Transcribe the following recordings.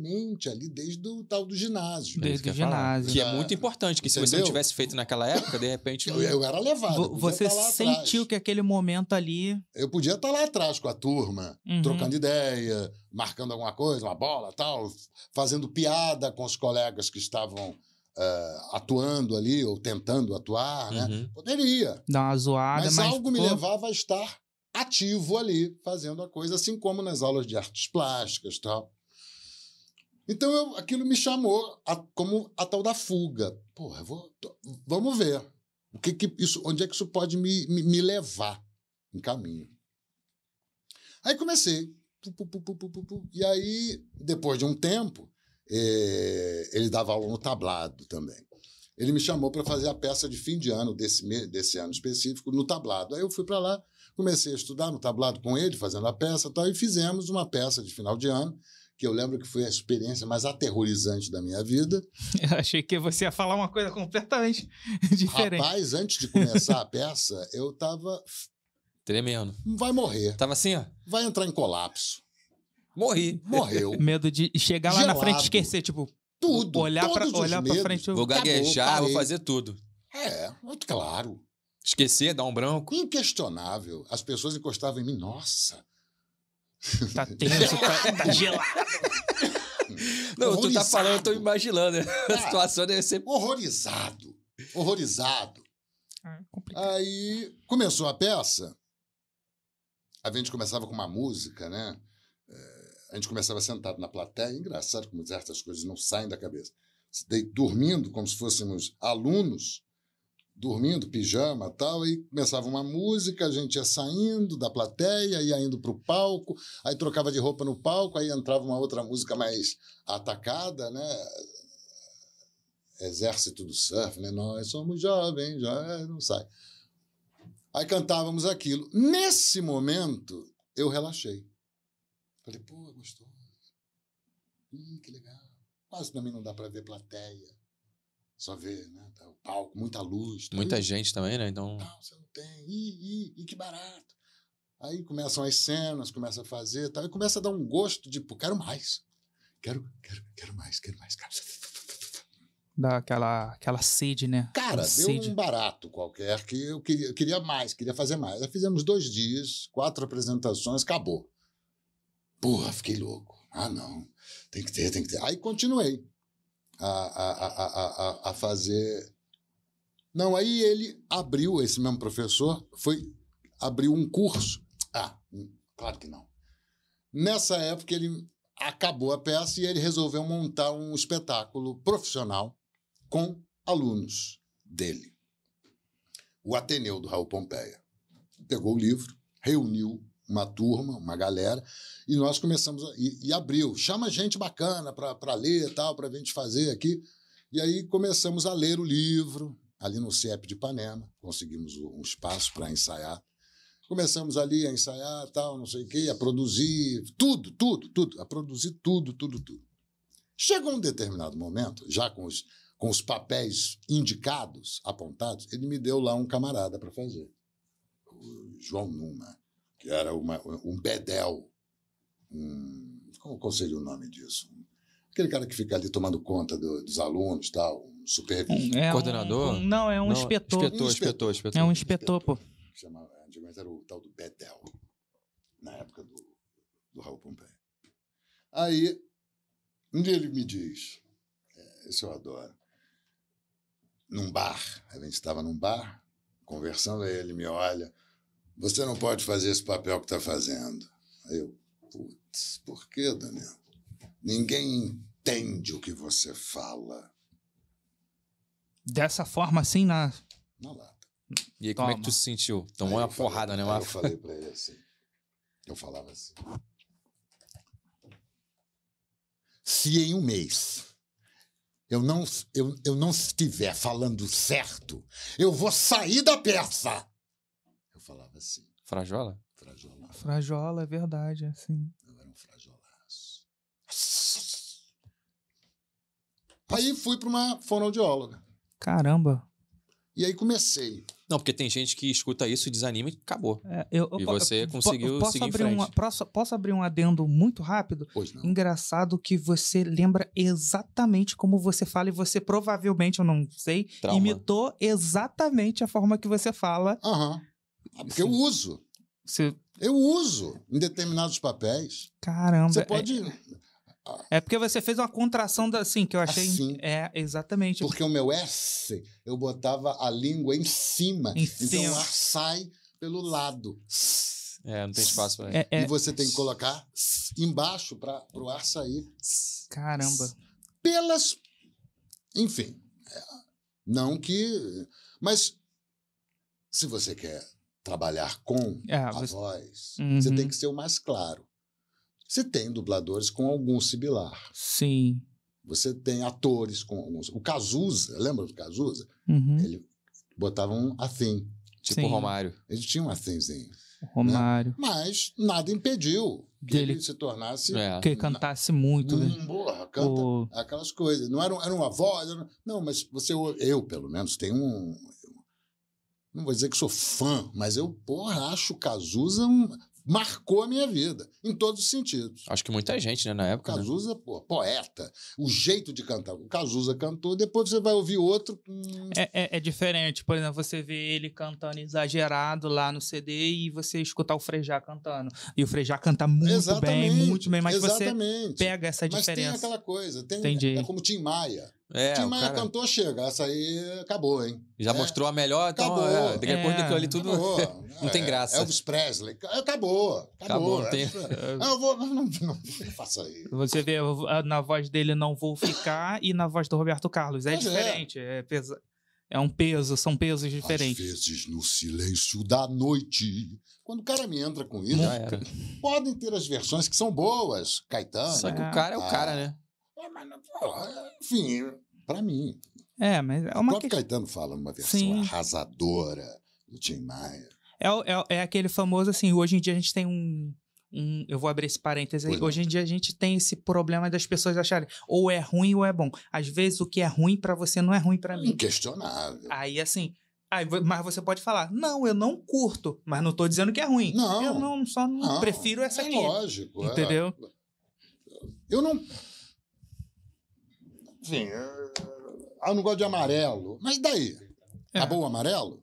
mente ali desde o tal do ginásio. Né? Desde o ginásio. Que é muito importante, que Entendeu? se você não tivesse feito naquela época, de repente... eu, eu era levado. Eu você tá sentiu atrás. que aquele momento ali... Eu podia estar tá lá atrás com a turma, uhum. trocando ideia, marcando alguma coisa, uma bola, tal, fazendo piada com os colegas que estavam... Uh, atuando ali ou tentando atuar, né? Uhum. Poderia. Dar uma zoada, mas, mas algo pô... me levava a estar ativo ali, fazendo a coisa, assim como nas aulas de artes plásticas, tal. Então eu, aquilo me chamou a, como a tal da fuga. Porra, vou, tô, vamos ver o que, que isso, onde é que isso pode me, me, me levar em caminho. Aí comecei. Pu, pu, pu, e aí, depois de um tempo, eh, ele dava aula no tablado também. Ele me chamou para fazer a peça de fim de ano desse, desse ano específico no tablado. Aí eu fui para lá, comecei a estudar no tablado com ele, fazendo a peça tal, e fizemos uma peça de final de ano que eu lembro que foi a experiência mais aterrorizante da minha vida. Eu achei que você ia falar uma coisa completamente diferente. Rapaz, antes de começar a peça, eu tava. Tremendo. Vai morrer. Tava assim, ó. Vai entrar em colapso. Morri. Morreu. Medo de chegar lá Gelado. na frente e esquecer, tipo. Tudo. Olhar, pra, olhar medos. pra frente. Eu... Vou gaguejar, Acabou, vou fazer tudo. É, muito claro. Esquecer, dar um branco. Inquestionável. As pessoas encostavam em mim. Nossa, Tá tenso, tá, tá gelado. Não, tu tá falando, eu tô imaginando. Ah, a é. situação deve ser. Horrorizado. Horrorizado. Ah, é Aí começou a peça. A gente começava com uma música, né? É, a gente começava sentado na plateia. Engraçado como certas coisas não saem da cabeça. Dormindo como se fôssemos alunos dormindo, pijama tal, e começava uma música, a gente ia saindo da plateia, ia indo para o palco, aí trocava de roupa no palco, aí entrava uma outra música mais atacada, né? Exército do Surf, né? Nós somos jovens, já não sai. Aí cantávamos aquilo. Nesse momento, eu relaxei. Falei, pô, gostoso. Hum, que legal. Quase também não dá para ver plateia só vê né, tá, o palco, muita luz. Tá muita aí, gente também, né? Então. Não, você não tem. Ih, ih, ih, que barato. Aí começam as cenas, começa a fazer tal, e começa a dar um gosto de, pô, quero mais. Quero, quero, quero mais, quero mais. cara Dá aquela, aquela sede, né? Cara, aquela deu sede. um barato qualquer que eu queria, eu queria mais, queria fazer mais. Aí fizemos dois dias, quatro apresentações, acabou. Porra, fiquei louco. Ah, não. Tem que ter, tem que ter. Aí continuei a, a, a, a fazer. Não, aí ele abriu, esse mesmo professor, foi abriu um curso. Ah, hum, claro que não. Nessa época ele acabou a peça e ele resolveu montar um espetáculo profissional com alunos dele. O Ateneu do Raul Pompeia. Pegou o livro, reuniu uma turma, uma galera, e nós começamos a, e, e abriu. Chama gente bacana para ler, tal, para a gente fazer aqui. E aí começamos a ler o livro, ali no CEP de Ipanema, conseguimos um espaço para ensaiar. Começamos ali a ensaiar, tal, não sei o quê, a produzir tudo, tudo, tudo, a produzir tudo, tudo, tudo. Chegou um determinado momento, já com os, com os papéis indicados, apontados, ele me deu lá um camarada para fazer. O João Numa, que era uma, um bedel. Um, como, qual seria o nome disso? Aquele cara que fica ali tomando conta do, dos alunos e tal, um supervisor. É coordenador? Um, não, é um não, inspetor. Inspetor, um inspetor. inspetor, É um inspetor, inspetor pô. Chamava, antigamente era o tal do Betel, na época do, do Raul Pompeia. Aí, um dia ele me diz, é, isso eu adoro, num bar, a gente estava num bar, conversando, aí ele me olha, você não pode fazer esse papel que está fazendo. Aí eu, putz, por que, Daniel? Ninguém entende o que você fala. Dessa forma, assim, na. Na lata. E aí, Toma. como é que tu se sentiu? Tomou aí uma porrada, falei, né? Uma... Eu falei pra ele assim. Eu falava assim. Se em um mês eu não, eu, eu não estiver falando certo, eu vou sair da peça. Eu falava assim. Frajola? Frajola. Frajola, é verdade, é assim. Eu era um frajola. Aí fui para uma fonoaudióloga. Caramba. E aí comecei. Não, porque tem gente que escuta isso, desanima e acabou. É, eu, eu, e você eu, conseguiu posso seguir abrir em frente. Uma, posso, posso, abrir um adendo muito rápido? Pois não. Engraçado que você lembra exatamente como você fala e você provavelmente, eu não sei, Trauma. imitou exatamente a forma que você fala. Aham. Uhum. Porque eu uso. Você... Eu uso em determinados papéis. Caramba. Você é pode... É... É porque você fez uma contração da, assim, que eu achei. Assim, é, exatamente. Porque o meu S, eu botava a língua em cima. Em então cima. o ar sai pelo lado. É, não tem espaço pra. É, é. E você tem que colocar embaixo para o ar sair. Caramba. Pelas. Enfim. É, não que. Mas se você quer trabalhar com é, a você... voz, uhum. você tem que ser o mais claro. Você tem dubladores com algum sibilar. Sim. Você tem atores com alguns. O Cazuza, lembra do Cazuza? Uhum. Ele botava um assim. Tipo o Romário. Ele tinha um assimzinho. Né? Romário. Né? Mas nada impediu que Dele... ele se tornasse. É. Que cantasse muito. Né? Hum, né? Porra, canta o... aquelas coisas. Não era, era uma voz. Era... Não, mas você, eu, pelo menos, tenho um. Não vou dizer que sou fã, mas eu, porra, acho o Cazuza um marcou a minha vida, em todos os sentidos. Acho que muita gente, né, na época. Né? Cazuza, né? pô, poeta, o jeito de cantar. O Cazuza cantou, depois você vai ouvir outro. Hum... É, é, é, diferente, por exemplo, você vê ele cantando exagerado lá no CD e você escutar o Frejá cantando. E o Frejá canta muito exatamente, bem, muito bem, mas exatamente. você pega essa diferença. Mas tem aquela coisa, tem, Entendi. é como Tim Maia. É, Tim Maia é cara... cantou, chega. Essa aí acabou, hein? Já é. mostrou a melhor, então. Acabou. É, depois é. daquilo ali tudo. não tem é, graça. Elvis Presley. Acabou. Acabou. acabou não tem... É. eu vou. Não, não, não, não faça aí. Você vê ah, na voz dele Não Vou Ficar e na voz do Roberto Carlos. É Mas diferente. É, pesa... é um peso, são pesos diferentes. Às vezes no silêncio da noite. Quando o cara me entra com isso, podem ter as versões que são boas. Caetano. Só que o cara é o ah, cara, né? Enfim, para mim. É, mas é uma. O próprio que... Caetano fala numa versão Sim. arrasadora do Tim Maia. É, é, é aquele famoso assim, hoje em dia a gente tem um um, eu vou abrir esse parêntese aí. É. Hoje em dia a gente tem esse problema das pessoas acharem ou é ruim ou é bom. Às vezes o que é ruim para você não é ruim para mim. Inquestionável. Aí assim, aí, mas você pode falar: "Não, eu não curto, mas não tô dizendo que é ruim. Não, eu não só não, não prefiro essa é aqui". Lógico, é. entendeu? É. Eu não Sim. É, ah, eu não gosto de amarelo. Mas daí? É. Acabou o amarelo?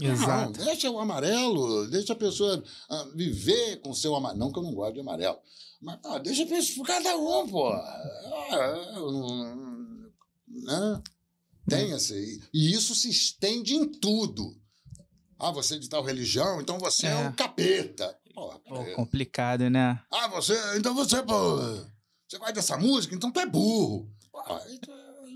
Exato. Não, deixa o amarelo, deixa a pessoa ah, viver com seu amarelo. Não que eu não gosto de amarelo. Mas ah, deixa a pessoa cada um, pô. Ah, eu não, né? Tem esse. E isso se estende em tudo. Ah, você é de tal religião, então você é, é um capeta. Pô, pô, complicado, né? Ah, você. Então você, pô. Você gosta dessa música? Então tu é burro.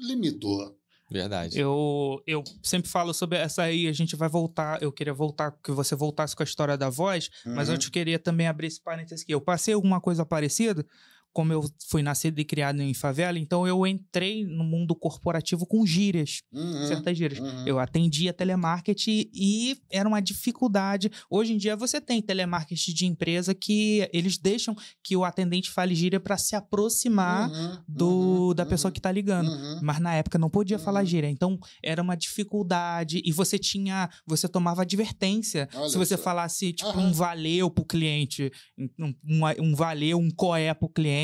limitou. Verdade. Eu, eu sempre falo sobre essa aí, a gente vai voltar. Eu queria voltar, que você voltasse com a história da voz, uhum. mas eu uhum. te queria também abrir esse parênteses aqui. Eu passei alguma coisa parecida, como eu fui nascido e criado em favela, então eu entrei no mundo corporativo com gírias, uhum, certas gírias. Uhum. Eu atendia telemarketing e era uma dificuldade. Hoje em dia você tem telemarketing de empresa que eles deixam que o atendente fale gíria para se aproximar uhum, uhum do da uhum, pessoa que está ligando, uhum. mas na época não podia falar gíria. Então era uma dificuldade e você tinha, você tomava advertência Olha se você só. falasse tipo um valeu pro cliente, um, um, um valeu, um coé pro cliente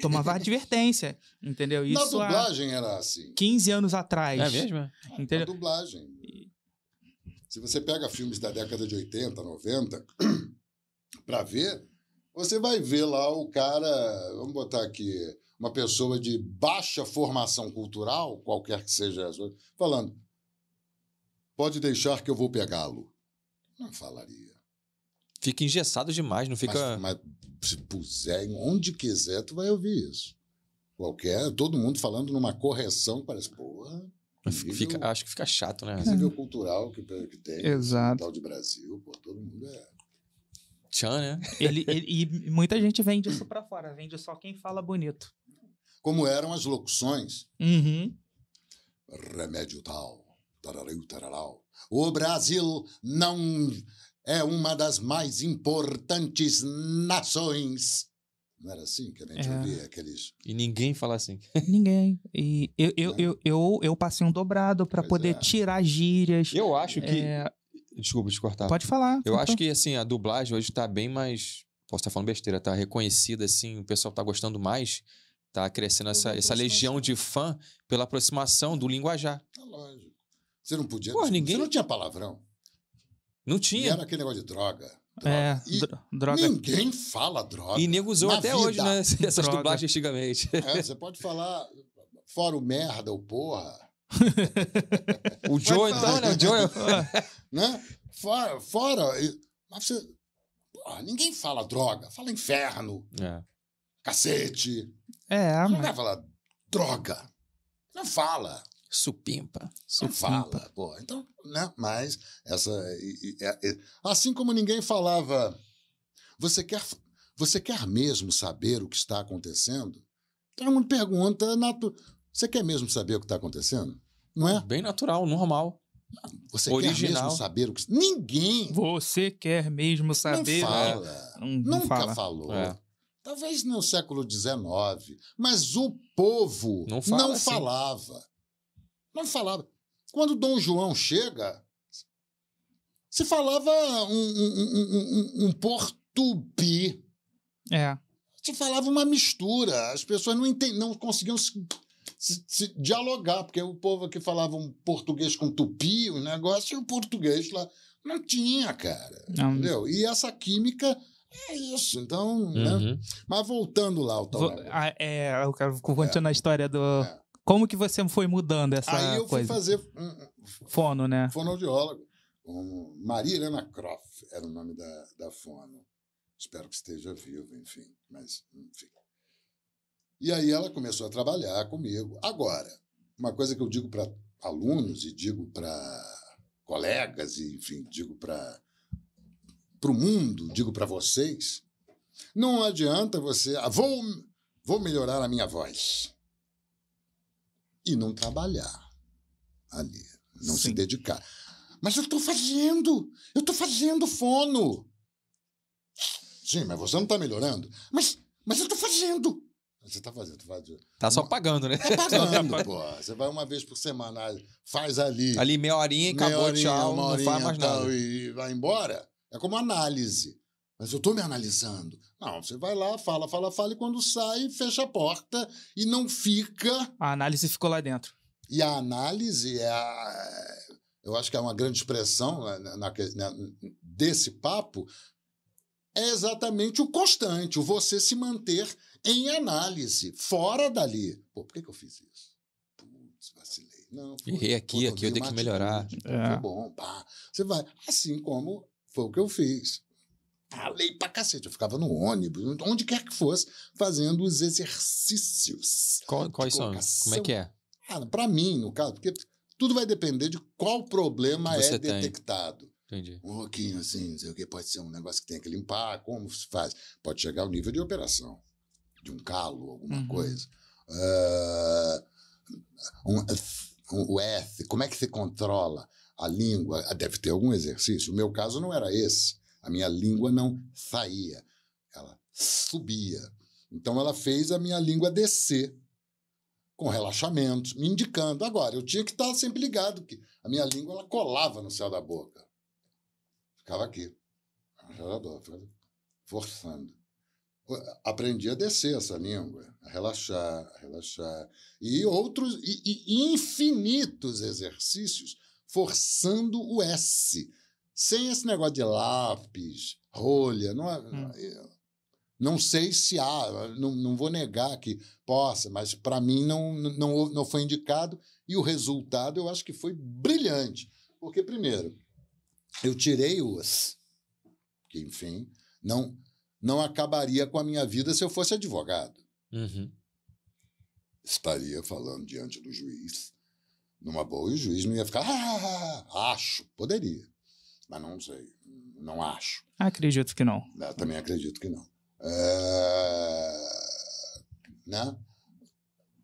tomava advertência, entendeu? Isso Na dublagem era assim. 15 anos atrás. É mesmo? É, entendeu? Na dublagem. Se você pega filmes da década de 80, 90, para ver, você vai ver lá o cara, vamos botar aqui, uma pessoa de baixa formação cultural, qualquer que seja, falando: pode deixar que eu vou pegá-lo. Não falaria. Fica engessado demais, não fica. Mas, mas se puser onde quiser, tu vai ouvir isso. Qualquer, todo mundo falando numa correção que parece, porra. Nível, fica, acho que fica chato, né? Nível é. cultural que, que tem. Exato. Tal de Brasil, pô, todo mundo é. Tchan, né? Ele, ele, e muita gente vende isso pra fora, vende só quem fala bonito. Como eram as locuções. Uhum. Remédio tal, taralau, taralau. O Brasil não é uma das mais importantes nações. Não era assim que a gente é. ouvia aqueles. E ninguém fala assim. Ninguém. E eu, eu, né? eu, eu, eu, passei um dobrado para poder é. tirar gírias. Eu acho que. É... Desculpa te cortar. Pode falar. Eu acho que assim, a dublagem hoje está bem mais. Posso estar tá falando besteira, tá reconhecida, assim, o pessoal está gostando mais. Tá crescendo essa, essa legião de fã pela aproximação do linguajar. Tá lógico. Você não podia. Pô, ninguém... Você não tinha palavrão. Não tinha. E era aquele negócio de droga. É, droga. É, e droga. Ninguém fala droga. E nego usou até vida. hoje, né? Essas dublagens antigamente. É, você pode falar, fora o merda, o porra. o Joe, então, né? O Joe. né? Fora, fora. Mas você. Porra, ninguém fala droga, fala inferno. É. Cacete. É, Não vai falar droga. Não fala supimpa, supimpa. fala. Pô. Então, né? Mas essa. É, é, assim como ninguém falava. Você quer, você quer mesmo saber o que está acontecendo? Todo mundo pergunta. Natu... Você quer mesmo saber o que está acontecendo? Não é? Bem natural, normal. Você Original. quer mesmo saber o que. Ninguém! Você quer mesmo saber. Não fala. É. não Nunca fala. falou. É. Talvez no século XIX, mas o povo não, fala não assim. falava. Não falava. Quando Dom João chega, se falava um, um, um, um portupi É. Se falava uma mistura. As pessoas não, entend... não conseguiam se, se, se dialogar, porque o povo que falava um português com tupi, o um negócio, e o português lá não tinha, cara. Não. Entendeu? E essa química. É isso, então. Né? Uhum. Né? Mas voltando lá ao Taubaté. Ah, é, eu quero continuar é. a história do. É. Como que você foi mudando essa coisa? Aí eu coisa? fui fazer... Um, fono, né? Fonoaudiólogo. Um, Maria Helena Croft era o nome da, da fono. Espero que esteja viva, enfim. Mas, enfim. E aí ela começou a trabalhar comigo. Agora, uma coisa que eu digo para alunos e digo para colegas e, enfim, digo para o mundo, digo para vocês, não adianta você... Ah, vou, vou melhorar a minha voz e não trabalhar ali, não Sim. se dedicar. Mas eu estou fazendo, eu estou fazendo fono. Sim, mas você não está melhorando. Mas, mas eu estou fazendo. Você está fazendo, tá fazendo. Tá só pagando, né? Tá pagando, pô. Você vai uma vez por semana, faz ali. Ali meia horinha, e acabou, horinha, tchau, não faz mais tal, nada. E vai embora. É como análise. Mas eu estou me analisando. Não, você vai lá, fala, fala, fala, e quando sai, fecha a porta e não fica. A análise ficou lá dentro. E a análise é a... É, eu acho que é uma grande expressão né, na, na, desse papo. É exatamente o constante, o você se manter em análise, fora dali. Pô, por que, que eu fiz isso? Putz, vacilei. Não, foi, Errei aqui, pô, aqui, eu tenho que melhorar. Foi é. bom, pá. Você vai. Assim como foi o que eu fiz ralei pra cacete. Eu ficava no ônibus, onde quer que fosse, fazendo os exercícios. quais são? Como é que é? Ah, pra mim, no caso, porque tudo vai depender de qual problema é tem. detectado. Entendi. Um roquinho assim, não sei o que, pode ser um negócio que tem que limpar, como se faz? Pode chegar ao nível de operação, de um calo, alguma uhum. coisa. Uh, um, o F, como é que se controla a língua? Ah, deve ter algum exercício. O meu caso não era esse. A minha língua não saía, ela subia. Então ela fez a minha língua descer com relaxamento, me indicando. Agora, eu tinha que estar sempre ligado, que a minha língua ela colava no céu da boca. Ficava aqui, forçando. Aprendi a descer essa língua, a relaxar, a relaxar. E outros, e, e infinitos exercícios forçando o S sem esse negócio de lápis, rolha, não, é, hum. Eh, não sei se há, não, não vou negar que possa, mas para mim não, não, não foi indicado e o resultado eu acho que foi brilhante. Porque, primeiro, eu tirei os, que enfim, não, não acabaria com a minha vida se eu fosse advogado. Uhum. Estaria falando diante do juiz numa boa e o juiz não ia ficar, ah, ah, ah, ah acho, poderia. Mas não sei, não acho. Acredito que não. Eu também acredito que não. É... Né?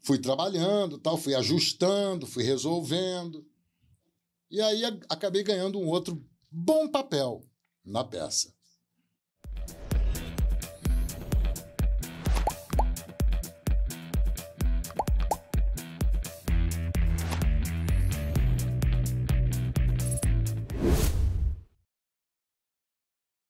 Fui trabalhando, tal, fui ajustando, fui resolvendo. E aí acabei ganhando um outro bom papel na peça.